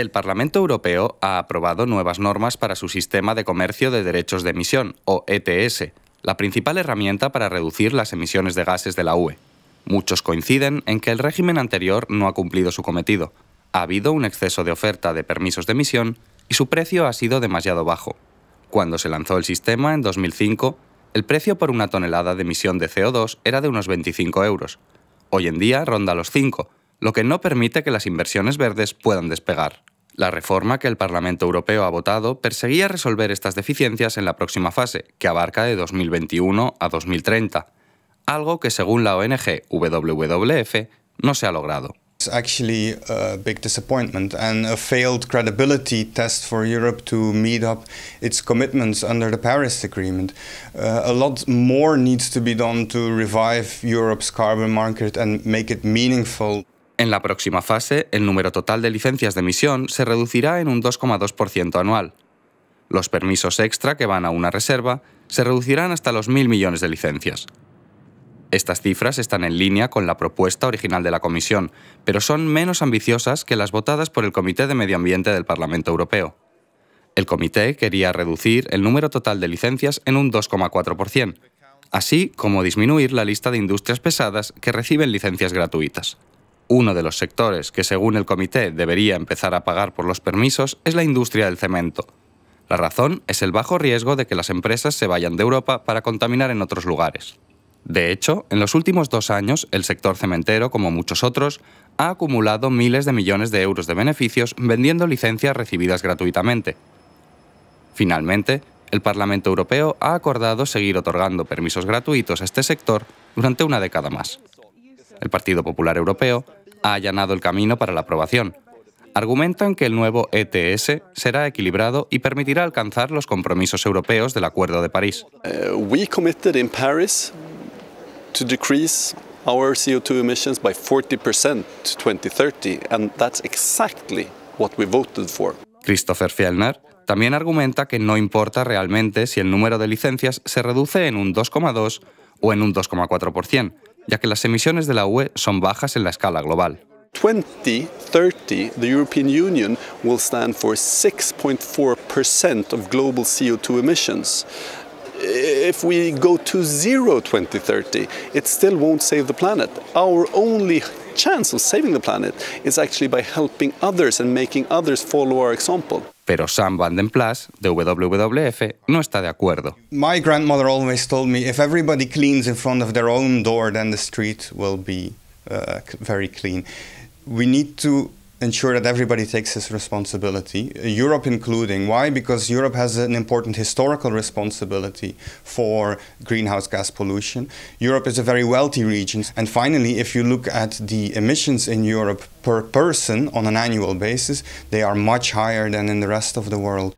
el Parlamento Europeo ha aprobado nuevas normas para su sistema de comercio de derechos de emisión, o ETS, la principal herramienta para reducir las emisiones de gases de la UE. Muchos coinciden en que el régimen anterior no ha cumplido su cometido. Ha habido un exceso de oferta de permisos de emisión y su precio ha sido demasiado bajo. Cuando se lanzó el sistema en 2005, el precio por una tonelada de emisión de CO2 era de unos 25 euros. Hoy en día ronda los 5, lo que no permite que las inversiones verdes puedan despegar. La reforma que el Parlamento Europeo ha votado perseguía resolver estas deficiencias en la próxima fase, que abarca de 2021 a 2030, algo que según la ONG WWF no se ha logrado. It's actually a big disappointment and a failed credibility test for Europe to meet up its commitments under the Paris Agreement. Uh, a lot more needs to be done to revive Europe's carbon market and make it meaningful. En la próxima fase, el número total de licencias de emisión se reducirá en un 2,2% anual. Los permisos extra que van a una reserva se reducirán hasta los 1.000 millones de licencias. Estas cifras están en línea con la propuesta original de la Comisión, pero son menos ambiciosas que las votadas por el Comité de Medio Ambiente del Parlamento Europeo. El comité quería reducir el número total de licencias en un 2,4%, así como disminuir la lista de industrias pesadas que reciben licencias gratuitas. Uno de los sectores que, según el comité, debería empezar a pagar por los permisos es la industria del cemento. La razón es el bajo riesgo de que las empresas se vayan de Europa para contaminar en otros lugares. De hecho, en los últimos dos años, el sector cementero, como muchos otros, ha acumulado miles de millones de euros de beneficios vendiendo licencias recibidas gratuitamente. Finalmente, el Parlamento Europeo ha acordado seguir otorgando permisos gratuitos a este sector durante una década más. El Partido Popular Europeo ha allanado el camino para la aprobación. Argumentan que el nuevo ETS será equilibrado y permitirá alcanzar los compromisos europeos del Acuerdo de París. Christopher Fjellner también argumenta que no importa realmente si el número de licencias se reduce en un 2,2 o en un 2,4%, ya que las emisiones de la UE son bajas en la escala global. 2030, the European Union will stand for 6.4% of global CO2 emissions. if we go to zero 2030, it still won't save the planet. Our only chance of saving the planet is actually by helping others and making others follow our example. Pero Sam Van Den Plas, de WWF, no está de acuerdo. My grandmother always told me if everybody cleans in front of their own door, then the street will be uh, very clean. We need to ensure that everybody takes his responsibility, Europe including. Why? Because Europe has an important historical responsibility for greenhouse gas pollution. Europe is a very wealthy region. And finally, if you look at the emissions in Europe per person on an annual basis, they are much higher than in the rest of the world.